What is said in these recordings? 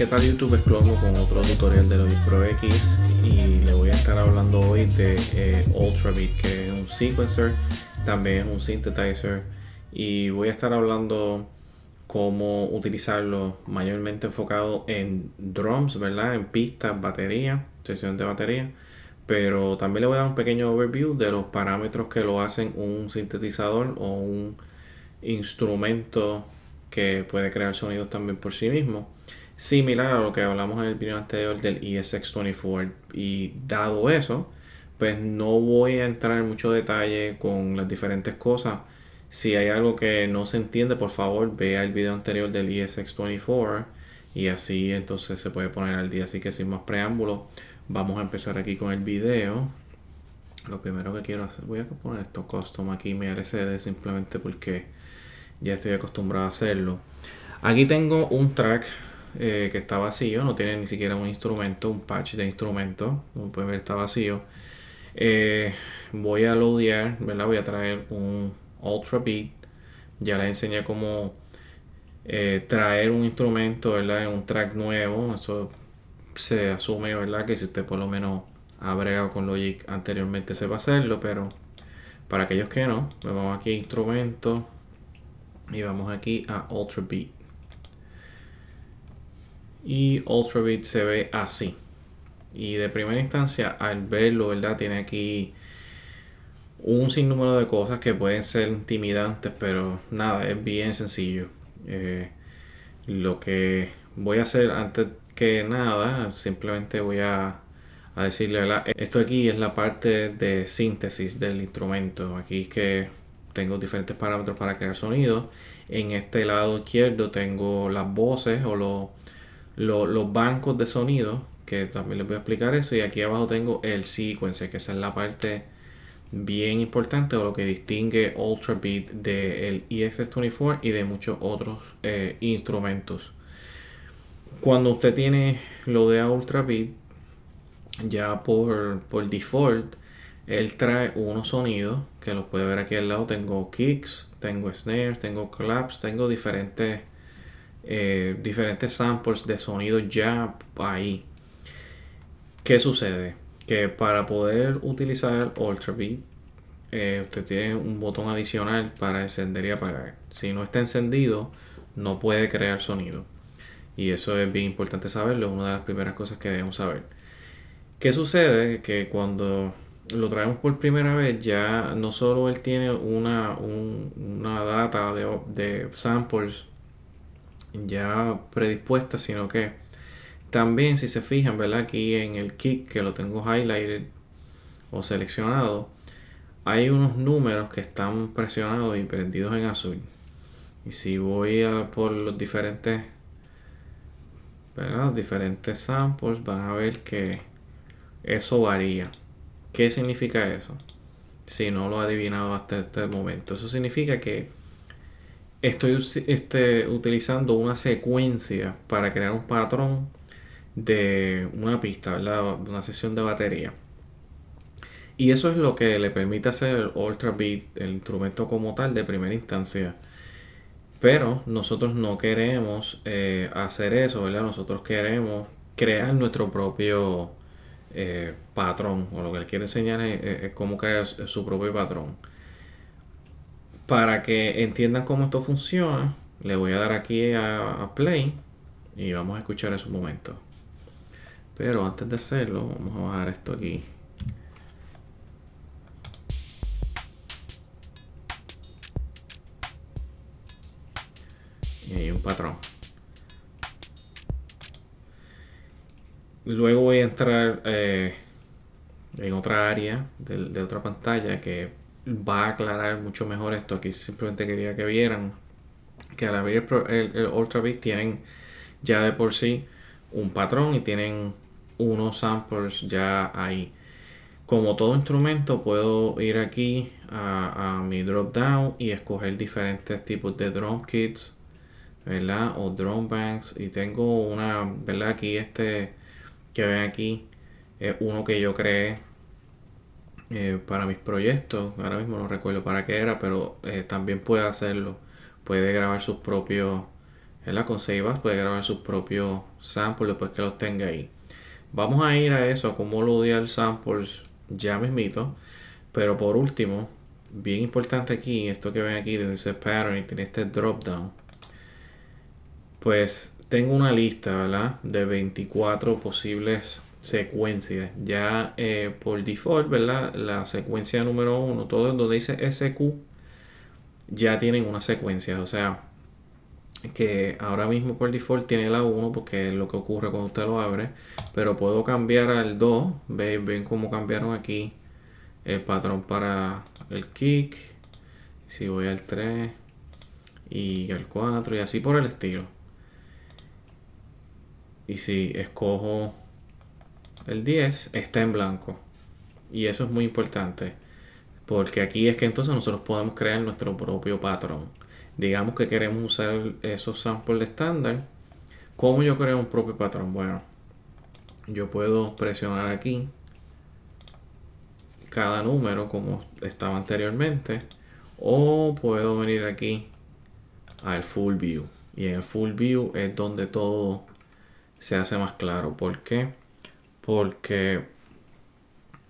¿Qué tal YouTube? Es con otro tutorial de Logic Pro X y le voy a estar hablando hoy de eh, Ultrabeat que es un sequencer, también es un synthesizer y voy a estar hablando cómo utilizarlo mayormente enfocado en drums, ¿verdad? En pistas, batería, sesión de batería pero también le voy a dar un pequeño overview de los parámetros que lo hacen un sintetizador o un instrumento que puede crear sonidos también por sí mismo similar a lo que hablamos en el video anterior del ESX24 y dado eso pues no voy a entrar en mucho detalle con las diferentes cosas si hay algo que no se entiende por favor vea el video anterior del ESX24 y así entonces se puede poner al día así que sin más preámbulos vamos a empezar aquí con el video lo primero que quiero hacer voy a poner esto custom aquí mi de simplemente porque ya estoy acostumbrado a hacerlo aquí tengo un track eh, que está vacío, no tiene ni siquiera un instrumento, un patch de instrumento, como pueden ver está vacío. Eh, voy a loadear, ¿verdad? Voy a traer un Ultra Beat. Ya les enseñé cómo eh, traer un instrumento, En un track nuevo. Eso se asume, ¿verdad? Que si usted por lo menos ha bregado con Logic anteriormente se va a hacerlo, pero para aquellos que no, pues vamos aquí a instrumento y vamos aquí a Ultra Beat y Ultrabeat se ve así y de primera instancia al verlo verdad tiene aquí un sinnúmero de cosas que pueden ser intimidantes pero nada es bien sencillo eh, lo que voy a hacer antes que nada simplemente voy a, decirle esto aquí es la parte de síntesis del instrumento aquí es que tengo diferentes parámetros para crear sonido en este lado izquierdo tengo las voces o los los bancos de sonido, que también les voy a explicar eso. Y aquí abajo tengo el sequence que esa es la parte bien importante o lo que distingue Ultra Beat del de EXS24 y de muchos otros eh, instrumentos. Cuando usted tiene lo de Ultra Beat, ya por, default, él trae unos sonidos que lo puede ver aquí al lado. Tengo kicks, tengo snares, tengo claps, tengo diferentes eh, diferentes samples de sonido ya ahí. ¿Qué sucede? Que para poder utilizar Ultra Beat, eh, usted tiene un botón adicional para encender y apagar. Si no está encendido, no puede crear sonido. Y eso es bien importante saberlo, es una de las primeras cosas que debemos saber. ¿Qué sucede? Que cuando lo traemos por primera vez, ya no solo él tiene una, un, una data de, de samples ya predispuesta, sino que también si se fijan, ¿verdad? Aquí en el kit que lo tengo highlighted o seleccionado, hay unos números que están presionados y prendidos en azul. Y si voy a por los diferentes, ¿verdad? diferentes samples, van a ver que eso varía. ¿Qué significa eso? Si no lo ha adivinado hasta este momento. Eso significa que estoy este, utilizando una secuencia para crear un patrón de una pista, una sesión de batería. Y eso es lo que le permite hacer el Ultra Beat, el instrumento como tal de primera instancia. Pero nosotros no queremos eh, hacer eso, ¿verdad? Nosotros queremos crear nuestro propio eh, patrón. O lo que él quiere enseñar es cómo crear su propio patrón para que entiendan cómo esto funciona, le voy a dar aquí a, play y vamos a escuchar en un momento. Pero antes de hacerlo, vamos a bajar esto aquí. Y hay un patrón. Luego voy a entrar eh, en otra área de otra pantalla que va a aclarar mucho mejor esto. Aquí simplemente quería que vieran que al abrir el, el, Ultra tienen ya de por sí un patrón y tienen unos samples ya ahí. Como todo instrumento puedo ir aquí a, a mi drop down y escoger diferentes tipos de drum kits, ¿verdad? O drum banks. Y tengo una, ¿verdad? Aquí este que ven aquí es uno que yo creé eh, para mis proyectos. Ahora mismo no recuerdo para qué era, pero eh, también puede hacerlo. Puede grabar sus propios, en la puede grabar sus propios samples después que los tenga ahí. Vamos a ir a eso, a cómo el samples ya mismito. Pero por último, bien importante aquí, esto que ven aquí, donde ese pattern y tiene este drop down. Pues tengo una lista, ¿verdad? De 24 posibles secuencia. Ya eh, por default, ¿verdad? La secuencia número 1, todo donde dice SQ, ya tienen una secuencia. O sea, que ahora mismo por default tiene la 1 porque es lo que ocurre cuando usted lo abre. Pero puedo cambiar al 2. ¿Veis? Ven cómo cambiaron aquí el patrón para el kick. Si voy al 3 y al 4 y así por el estilo. Y si escojo el 10 está en blanco. Y eso es muy importante. Porque aquí es que entonces nosotros podemos crear nuestro propio patrón. Digamos que queremos usar esos samples estándar. ¿Cómo yo creo un propio patrón? Bueno, yo puedo presionar aquí cada número como estaba anteriormente. O puedo venir aquí al full view. Y en el full view es donde todo se hace más claro. porque porque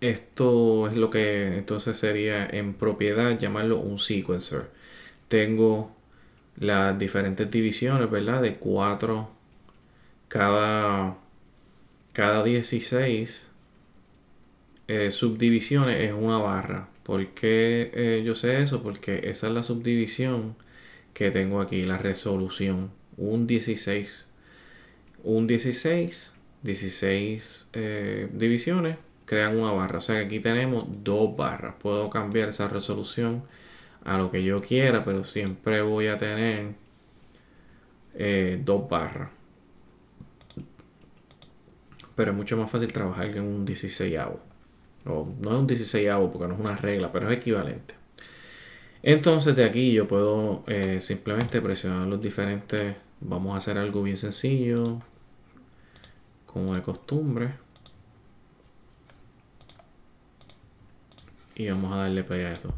esto es lo que entonces sería en propiedad llamarlo un sequencer. Tengo las diferentes divisiones, ¿verdad? De 4 cada, cada 16 eh, subdivisiones es una barra. porque eh, yo sé eso? Porque esa es la subdivisión que tengo aquí, la resolución. Un 16. Un 16 16 eh, divisiones, crean una barra. O sea que aquí tenemos dos barras. Puedo cambiar esa resolución a lo que yo quiera, pero siempre voy a tener eh, dos barras. Pero es mucho más fácil trabajar que en un 16 avo. O, no es un 16 avo porque no es una regla, pero es equivalente. Entonces de aquí yo puedo eh, simplemente presionar los diferentes. Vamos a hacer algo bien sencillo como de costumbre. Y vamos a darle play a eso.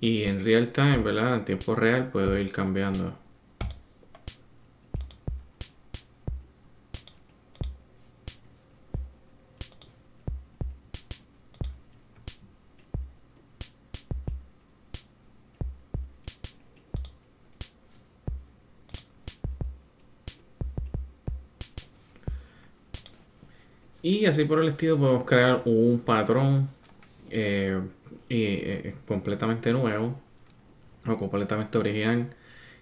Y en real time, ¿verdad? En tiempo real puedo ir cambiando. Y así por el estilo podemos crear un patrón eh, eh, eh, completamente nuevo o completamente original.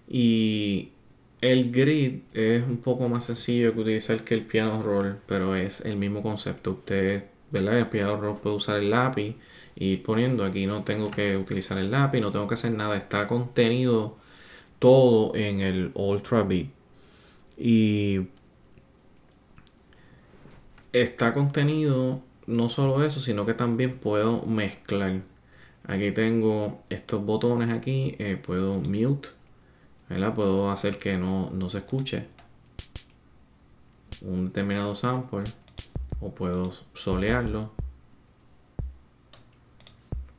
Y el grid es un poco más sencillo que utilizar que el piano roll, pero es el mismo concepto. Ustedes, ¿verdad? El piano roll puede usar el lápiz y poniendo aquí no tengo que utilizar el lápiz, no tengo que hacer nada, está contenido todo en el Ultra Beat. Y está contenido no solo eso, sino que también puedo mezclar. Aquí tengo estos botones aquí, eh, puedo mute, Puedo hacer que no, no se escuche un determinado sample o puedo solearlo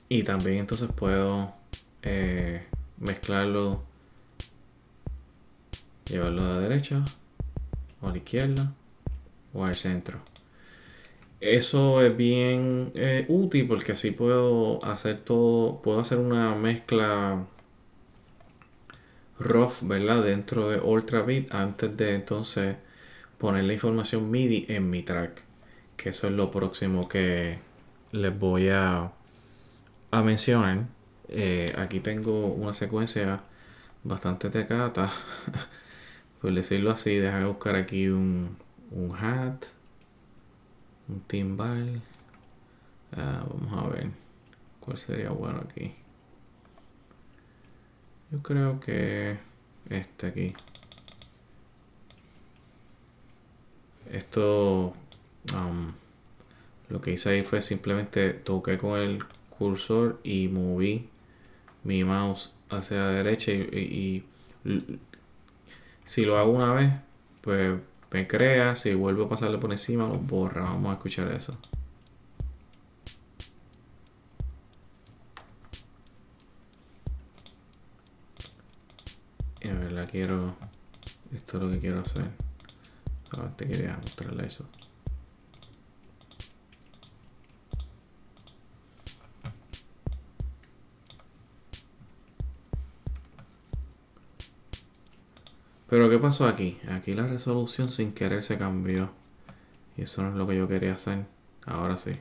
y también entonces puedo eh, mezclarlo llevarlo a la derecha o a la izquierda o al centro eso es bien eh, útil porque así puedo hacer todo, puedo hacer una mezcla rough, Dentro de Ultra Beat antes de entonces poner la información MIDI en mi track. Que eso es lo próximo que les voy a, mencionar. Eh, aquí tengo una secuencia bastante tecata, por decirlo así. Deja buscar aquí un hat un timbal. Ah, vamos a ver cuál sería bueno aquí. Yo creo que este aquí. Esto um, lo que hice ahí fue simplemente toqué con el cursor y moví mi mouse hacia la derecha y si lo hago una vez pues me crea, si vuelvo a pasarle por encima, lo borra. Vamos a escuchar eso. a ver, la quiero... Esto es lo que quiero hacer. te quería mostrarle eso. Pero ¿qué pasó aquí? Aquí la resolución sin querer se cambió. Y eso no es lo que yo quería hacer. Ahora sí.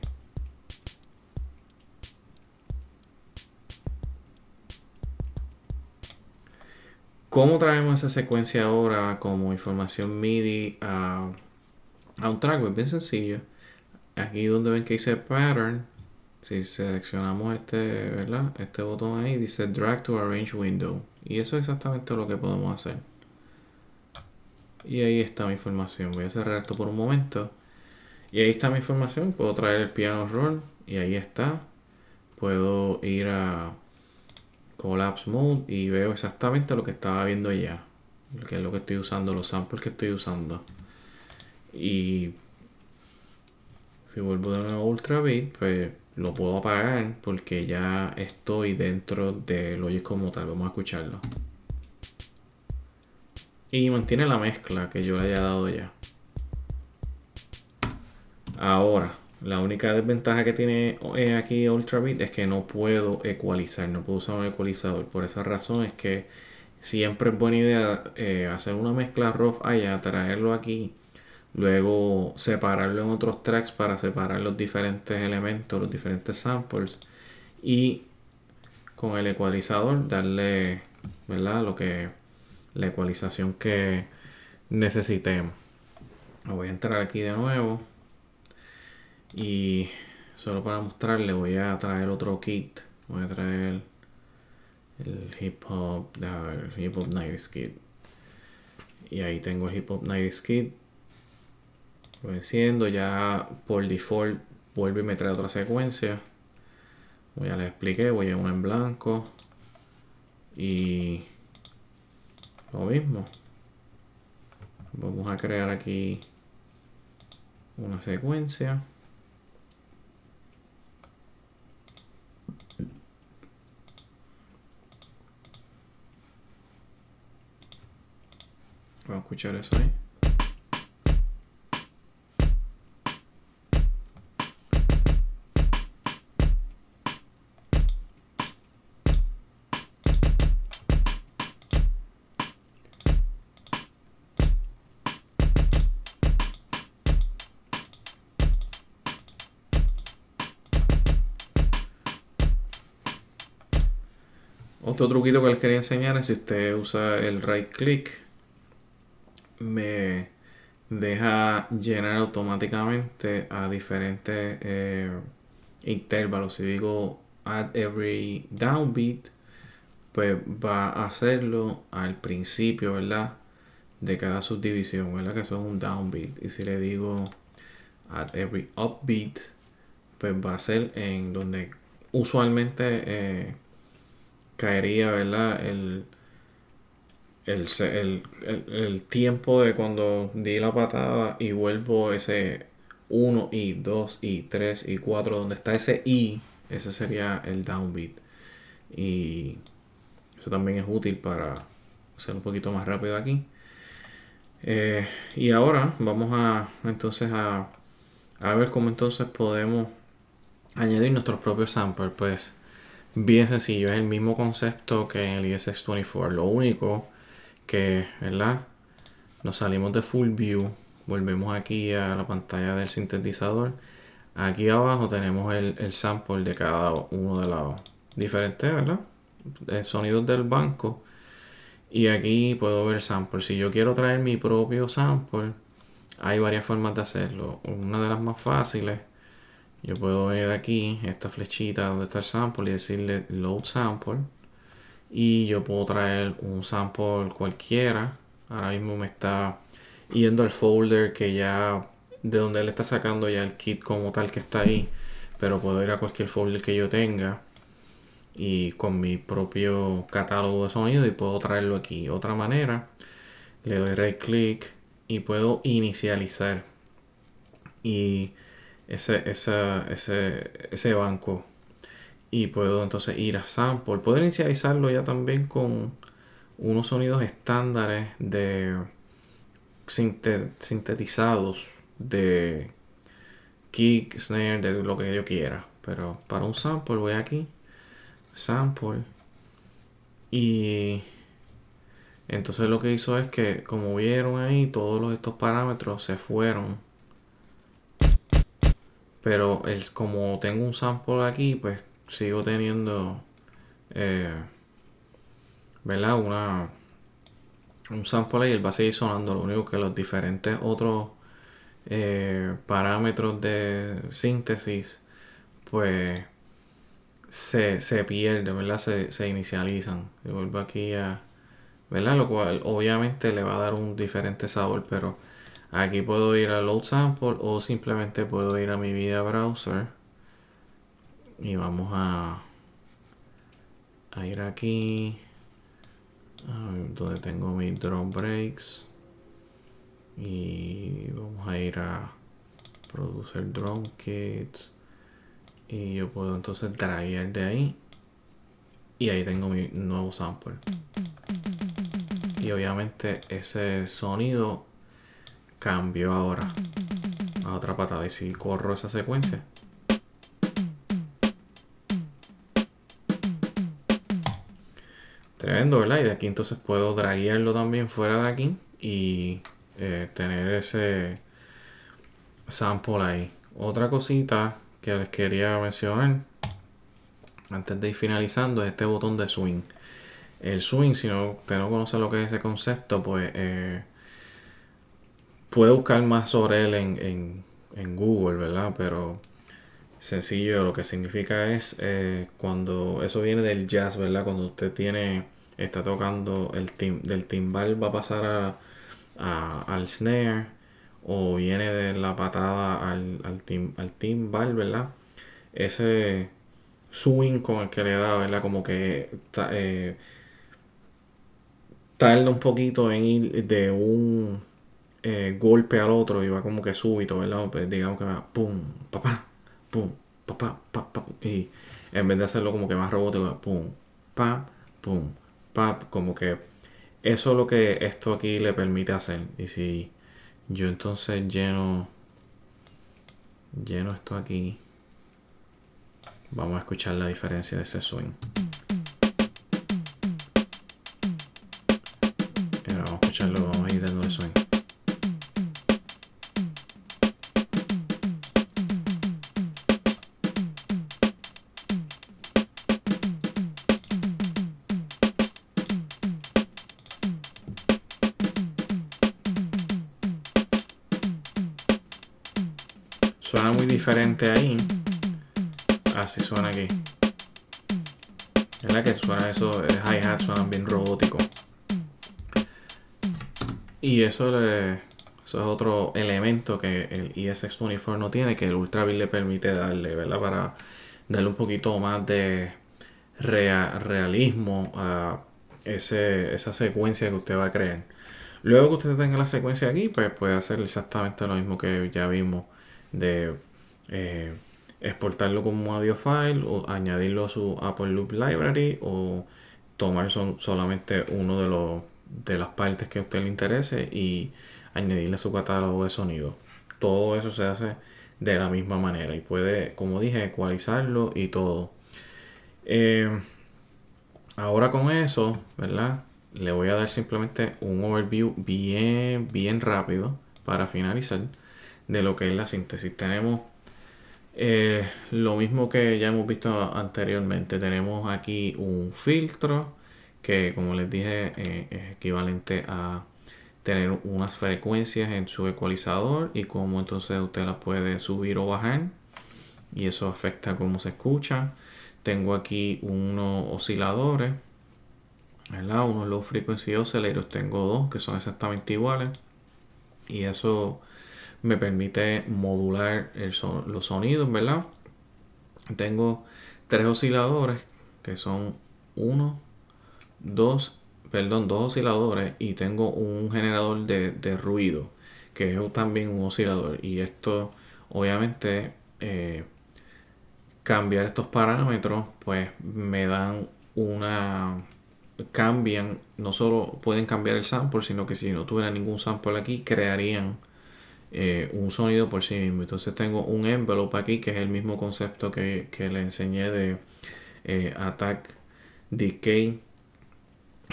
¿Cómo traemos esa secuencia ahora como información MIDI a, un track? Es bien sencillo. Aquí donde ven que dice Pattern, si seleccionamos este, ¿verdad? este botón ahí, dice Drag to Arrange Window. Y eso es exactamente lo que podemos hacer. Y ahí está mi información. Voy a cerrar esto por un momento. Y ahí está mi información. Puedo traer el piano roll. Y ahí está. Puedo ir a Collapse Mode. Y veo exactamente lo que estaba viendo ya. Que es lo que estoy usando. Los samples que estoy usando. Y si vuelvo de nuevo a Ultra Beat. Pues lo puedo apagar. Porque ya estoy dentro de Logic como tal. Vamos a escucharlo. Y mantiene la mezcla que yo le haya dado ya. Ahora, la única desventaja que tiene eh, aquí Beat. es que no puedo ecualizar, no puedo usar un ecualizador. Por esa razón es que siempre es buena idea eh, hacer una mezcla rough allá, traerlo aquí, luego separarlo en otros tracks para separar los diferentes elementos, los diferentes samples y con el ecualizador darle, ¿verdad? Lo que la ecualización que necesitemos. Voy a entrar aquí de nuevo y solo para mostrarle voy a traer otro kit. Voy a traer el hip hop, el hip hop night kit. Y ahí tengo el hip hop night kit. Lo enciendo, ya por default vuelve y me trae otra secuencia. Ya les expliqué, voy a uno en blanco y lo mismo. Vamos a crear aquí una secuencia. Vamos a escuchar eso ahí. Otro truquito que les quería enseñar es si usted usa el right click, me deja llenar automáticamente a diferentes eh, intervalos. Si digo add every downbeat, pues va a hacerlo al principio, ¿verdad? De cada subdivisión, ¿verdad? Que eso es un downbeat. Y si le digo add every upbeat, pues va a ser en donde usualmente... Eh, caería, ¿verdad? El, el, tiempo de cuando di la patada y vuelvo ese 1 y 2 y 3 y 4, donde está ese I, ese sería el downbeat. Y eso también es útil para hacer un poquito más rápido aquí. Eh, y ahora vamos a entonces a, a ver cómo entonces podemos añadir nuestros propios samples. Pues bien sencillo, es el mismo concepto que en el ISX24. Lo único que, ¿verdad? Nos salimos de Full View, volvemos aquí a la pantalla del sintetizador. Aquí abajo tenemos el, sample de cada uno de los diferentes, ¿verdad? Eh, sonidos del banco. Y aquí puedo ver sample. Si yo quiero traer mi propio sample, hay varias formas de hacerlo. Una de las más fáciles yo puedo ver aquí esta flechita donde está el sample y decirle load sample y yo puedo traer un sample cualquiera ahora mismo me está yendo al folder que ya de donde él está sacando ya el kit como tal que está ahí pero puedo ir a cualquier folder que yo tenga y con mi propio catálogo de sonido y puedo traerlo aquí otra manera le doy right click y puedo inicializar y ese, ese, banco y puedo entonces ir a sample. Puedo inicializarlo ya también con unos sonidos estándares de sintetizados de kick, snare, de lo que yo quiera. Pero para un sample voy aquí, sample, y entonces lo que hizo es que como vieron ahí todos estos parámetros se fueron pero como tengo un sample aquí, pues sigo teniendo, eh, ¿verdad? Una, un sample ahí, él va a seguir sonando. Lo único que los diferentes otros eh, parámetros de síntesis, pues se, se ¿verdad? Se, se inicializan. Y vuelvo aquí a, ¿verdad? Lo cual obviamente le va a dar un diferente sabor, pero Aquí puedo ir a Load Sample o simplemente puedo ir a mi vida browser. Y vamos a, a ir aquí. donde tengo mi Drone breaks. Y vamos a ir a producir drum kits. Y yo puedo entonces traer de ahí. Y ahí tengo mi nuevo sample. Y obviamente ese sonido Cambio ahora a otra patada. Y si corro esa secuencia. Tremendo, ¿verdad? Y de aquí entonces puedo draguearlo también fuera de aquí y eh, tener ese sample ahí. Otra cosita que les quería mencionar antes de ir finalizando es este botón de swing. El swing, si no, usted no conoce lo que es ese concepto, pues eh, puede buscar más sobre él en, Google, ¿verdad? Pero sencillo, lo que significa es eh, cuando eso viene del jazz, ¿verdad? Cuando usted tiene, está tocando el tim del timbal va a pasar al snare o viene de la patada al, al, tim al timbal, ¿verdad? Ese swing con el que le da, ¿verdad? Como que eh, tarda un poquito en ir de un eh, golpe al otro y va como que súbito, ¿verdad? Pues, digamos que va pum, papá, pum, papá, papá, y en vez de hacerlo como que más robótico, pum, pa, pum, pa, como que eso es lo que esto aquí le permite hacer. Y si yo entonces lleno, lleno esto aquí, vamos a escuchar la diferencia de ese swing. eso es hi-hat suenan bien robótico. Y eso, es otro elemento que el ESX24 no tiene, que el ultravil le permite darle, ¿verdad? Para darle un poquito más de realismo a esa secuencia que usted va a crear. Luego que usted tenga la secuencia aquí, pues puede hacer exactamente lo mismo que ya vimos de... Eh, exportarlo como audio file o añadirlo a su Apple Loop Library o tomar son, solamente uno de, los, de las partes que a usted le interese y añadirle a su catálogo de sonido. Todo eso se hace de la misma manera y puede, como dije, ecualizarlo y todo. Eh, ahora con eso, ¿verdad? Le voy a dar simplemente un overview bien, bien rápido para finalizar de lo que es la síntesis. Tenemos eh, lo mismo que ya hemos visto anteriormente, tenemos aquí un filtro que como les dije eh, es equivalente a tener unas frecuencias en su ecualizador y cómo entonces usted las puede subir o bajar y eso afecta cómo se escucha. Tengo aquí unos osciladores, ¿verdad? unos low frequency oscillators, tengo dos que son exactamente iguales y eso me permite modular los sonidos, ¿verdad? Tengo tres osciladores que son uno, dos, perdón, dos osciladores y tengo un generador de, ruido que es también un oscilador y esto obviamente eh, cambiar estos parámetros pues me dan una cambian no solo pueden cambiar el sample sino que si no tuviera ningún sample aquí crearían eh, un sonido por sí mismo. Entonces tengo un envelope aquí que es el mismo concepto que, le enseñé de eh, attack, decay,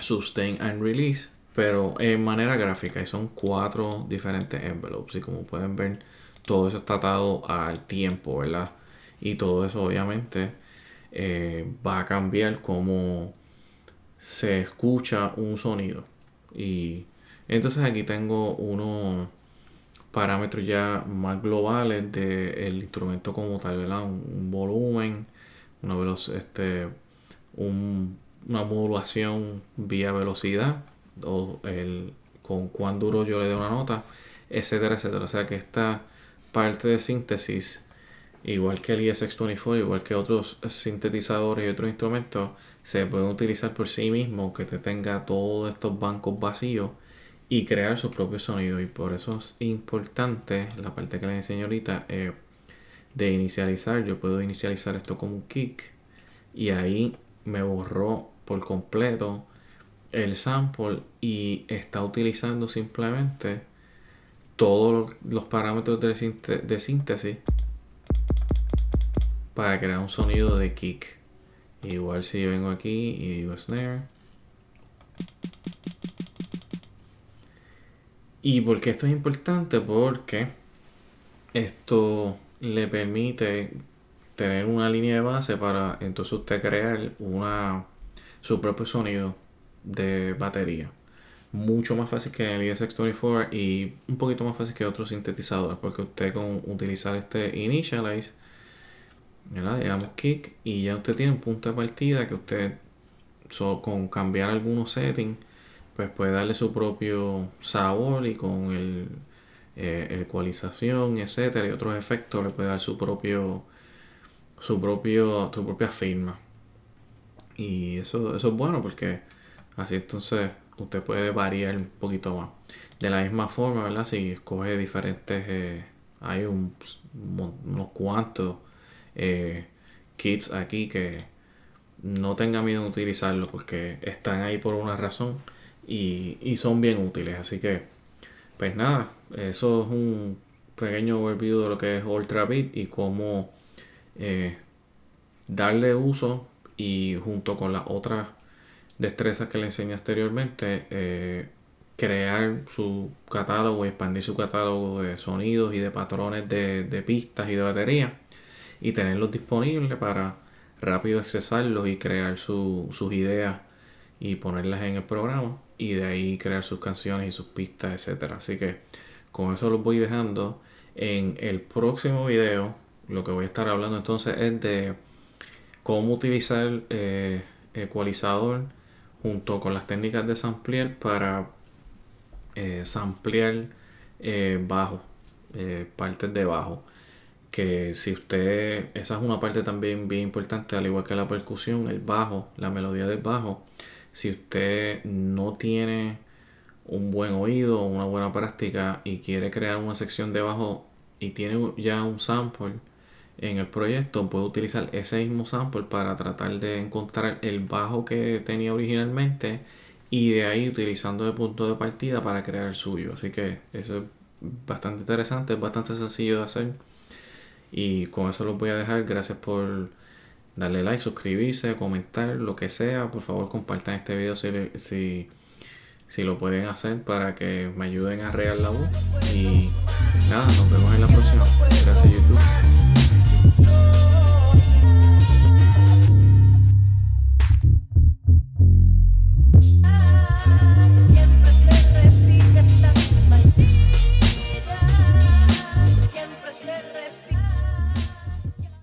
sustain and release, pero en manera gráfica. Y son cuatro diferentes envelopes. Y como pueden ver, todo eso está atado al tiempo, ¿verdad? Y todo eso obviamente eh, va a cambiar cómo se escucha un sonido. Y entonces aquí tengo uno parámetros ya más globales del instrumento como tal, ¿verdad? Un, volumen, una, este, una modulación vía velocidad, o el, con cuán duro yo le dé una nota, etcétera, etcétera. O sea que esta parte de síntesis, igual que el ESX24, igual que otros sintetizadores y otros instrumentos, se pueden utilizar por sí mismo, que te tenga todos estos bancos vacíos y crear su propio sonido. Y por eso es importante la parte que les enseño ahorita eh, de inicializar. Yo puedo inicializar esto como un kick y ahí me borró por completo el sample y está utilizando simplemente todos los parámetros de, de síntesis para crear un sonido de kick. Igual si yo vengo aquí y digo snare ¿Y por esto es importante? Porque esto le permite tener una línea de base para entonces usted crear una, su propio sonido de batería. Mucho más fácil que el ESX24 y un poquito más fácil que otro sintetizador, porque usted con utilizar este Initialize, digamos kick y ya usted tiene un punto de partida que usted con cambiar algunos settings pues puede darle su propio sabor y con el, eh, ecualización, etcétera, y otros efectos le puede dar su propio su propio su propia firma. Y eso, eso es bueno porque así entonces usted puede variar un poquito más. De la misma forma, ¿verdad? Si escoge diferentes, eh, hay unos cuantos eh, kits aquí que no tenga miedo de utilizarlos porque están ahí por una razón y, son bien útiles. Así que, pues nada, eso es un pequeño overview de lo que es UltraBit y cómo eh, darle uso y junto con las otras destrezas que le enseñé anteriormente, eh, crear su catálogo expandir su catálogo de sonidos y de patrones de, pistas y de batería y tenerlos disponibles para rápido accesarlos y crear sus ideas y ponerlas en el programa y de ahí crear sus canciones y sus pistas, etcétera. Así que con eso los voy dejando. En el próximo video lo que voy a estar hablando entonces es de cómo utilizar el eh, ecualizador junto con las técnicas de samplier para eh, samplear eh, bajo, eh, partes de bajo. Que si usted, esa es una parte también bien importante, al igual que la percusión, el bajo, la melodía del bajo si usted no tiene un buen oído, una buena práctica y quiere crear una sección de bajo y tiene ya un sample en el proyecto, puede utilizar ese mismo sample para tratar de encontrar el bajo que tenía originalmente y de ahí utilizando el punto de partida para crear el suyo. Así que eso es bastante interesante, es bastante sencillo de hacer. Y con eso los voy a dejar. Gracias por darle like, suscribirse, comentar, lo que sea. Por favor, compartan este video si, si, si lo pueden hacer para que me ayuden a real la voz. Y nada, nos vemos en la próxima. Gracias, YouTube.